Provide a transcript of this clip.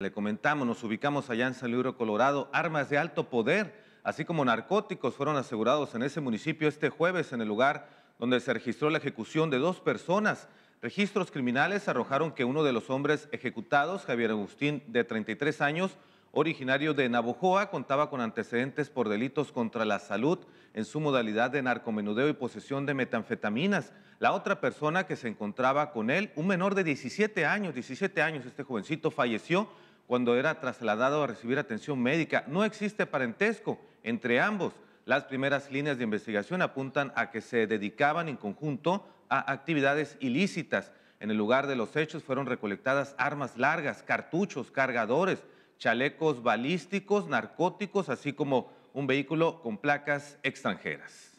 Le comentamos, nos ubicamos allá en San Luis Colorado. Armas de alto poder, así como narcóticos, fueron asegurados en ese municipio este jueves en el lugar donde se registró la ejecución de dos personas. Registros criminales arrojaron que uno de los hombres ejecutados, Javier Agustín, de 33 años, originario de Navojoa, contaba con antecedentes por delitos contra la salud en su modalidad de narcomenudeo y posesión de metanfetaminas. La otra persona que se encontraba con él, un menor de 17 años, 17 años este jovencito, falleció cuando era trasladado a recibir atención médica. No existe parentesco entre ambos. Las primeras líneas de investigación apuntan a que se dedicaban en conjunto a actividades ilícitas. En el lugar de los hechos fueron recolectadas armas largas, cartuchos, cargadores, chalecos balísticos, narcóticos, así como un vehículo con placas extranjeras.